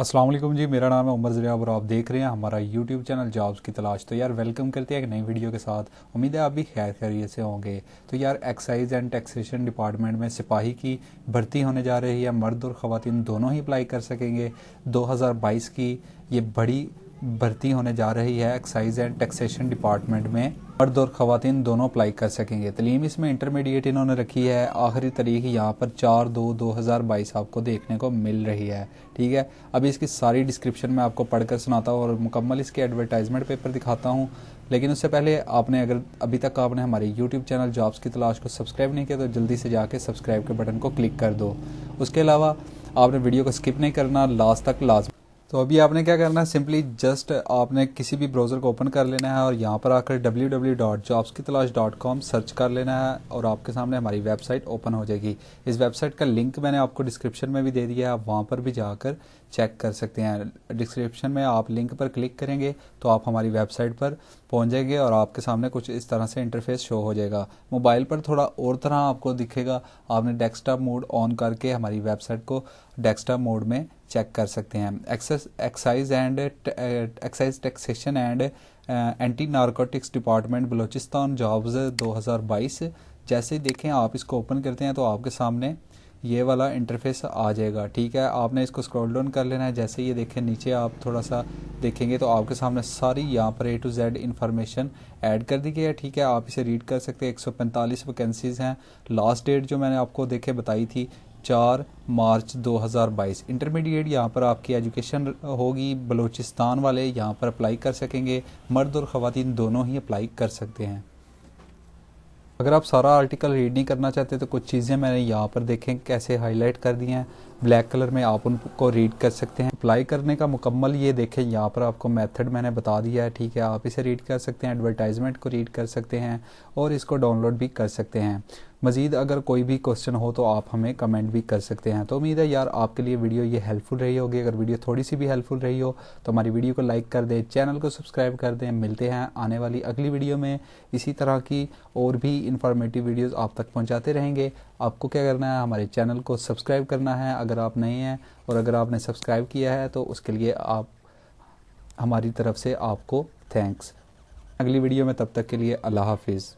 असलम जी मेरा नाम है उमर जरियाब और आप देख रहे हैं हमारा YouTube चैनल जॉब्स की तलाश तो यार वेलकम करते हैं एक नई वीडियो के साथ उम्मीद है आप भी खैर खैरियत से होंगे तो यार एक्साइज एंड टैक्सेशन डिपार्टमेंट में सिपाही की भर्ती होने जा रही है मर्द और ख़वान दोनों ही अप्लाई कर सकेंगे 2022 की ये बड़ी भर्ती होने जा रही है एक्साइज एंड टैक्सेशन डिपार्टमेंट में मर्द और खातन दोनों अप्लाई कर सकेंगे तलीम इसमें इंटरमीडिएट इन्होंने रखी है आखिरी तारीख यहाँ पर चार दो दो हज़ार बाईस आपको देखने को मिल रही है ठीक है अभी इसकी सारी डिस्क्रिप्शन में आपको पढ़कर सुनाता हूँ और मुकम्मल इसके एडवर्टाइजमेंट पेपर दिखाता हूँ लेकिन उससे पहले आपने अगर अभी तक आपने हमारे यूट्यूब चैनल जॉब्स की तलाश को सब्सक्राइब नहीं किया तो जल्दी से जाके सब्सक्राइब के बटन को क्लिक कर दो उसके अलावा आपने वीडियो को स्किप नहीं करना लास्ट तक लाजम तो अभी आपने क्या करना है सिंपली जस्ट आपने किसी भी ब्राउज़र को ओपन कर लेना है और यहाँ पर आकर डब्ल्यू डब्ल्यू डॉट जॉब्स की तलाश डॉट कॉम सर्च कर लेना है और आपके सामने हमारी वेबसाइट ओपन हो जाएगी इस वेबसाइट का लिंक मैंने आपको डिस्क्रिप्शन में भी दे दिया है आप वहाँ पर भी जाकर चेक कर सकते हैं डिस्क्रिप्शन में आप लिंक पर क्लिक करेंगे तो आप हमारी वेबसाइट पर पहुँच जाएंगे और आपके सामने कुछ इस तरह से इंटरफेस शो हो जाएगा मोबाइल पर थोड़ा और तरह आपको दिखेगा आपने डेस्कटॉप मोड ऑन करके हमारी वेबसाइट को डेस्कटॉप मोड में चेक कर सकते हैं excise and excise taxation and anti narcotics department Balochistan jobs 2022 जैसे ही देखें आप इसको ओपन करते हैं तो आपके सामने ये वाला इंटरफेस आ जाएगा ठीक है आपने इसको स्क्रॉल डाउन कर लेना है जैसे ये देखें नीचे आप थोड़ा सा देखेंगे तो आपके सामने सारी यहाँ पर A to Z information add कर दी गई है ठीक है आप इसे रीड कर सकते हैं 145 वैकेंसीज़ हैं लास्ट डेट जो मैंने आपको देखे बताई थी चार मार्च 2022 इंटरमीडिएट यहाँ पर आपकी एजुकेशन होगी बलूचिस्तान वाले यहाँ पर अप्लाई कर सकेंगे मर्द और ख़वान दोनों ही अप्लाई कर सकते हैं अगर आप सारा आर्टिकल रीड नहीं करना चाहते तो कुछ चीज़ें मैंने यहाँ पर देखें कैसे हाईलाइट कर दी हैं ब्लैक कलर में आप उनको रीड कर सकते हैं अप्लाई करने का मुकम्मल ये देखें यहाँ पर आपको मेथड मैंने बता दिया है ठीक है आप इसे रीड कर सकते हैं एडवर्टाइजमेंट को रीड कर सकते हैं और इसको डाउनलोड भी कर सकते हैं मज़ीद अगर कोई भी क्वेश्चन हो तो आप हमें कमेंट भी कर सकते हैं तो उम्मीद है यार आपके लिए वीडियो ये हेल्पफुल रही होगी अगर वीडियो थोड़ी सी भी हेल्पफुल रही हो तो हमारी वीडियो को लाइक कर दें चैनल को सब्सक्राइब कर दें मिलते हैं आने वाली अगली वीडियो में इसी तरह की और भी इन्फॉर्मेटिव वीडियोज़ आप तक पहुँचाते रहेंगे आपको क्या करना है हमारे चैनल को सब्सक्राइब करना है अगर आप नए हैं और अगर आपने सब्सक्राइब किया है तो उसके लिए आप हमारी तरफ से आपको थैंक्स अगली वीडियो में तब तक के लिए अल्लाह हाफिज़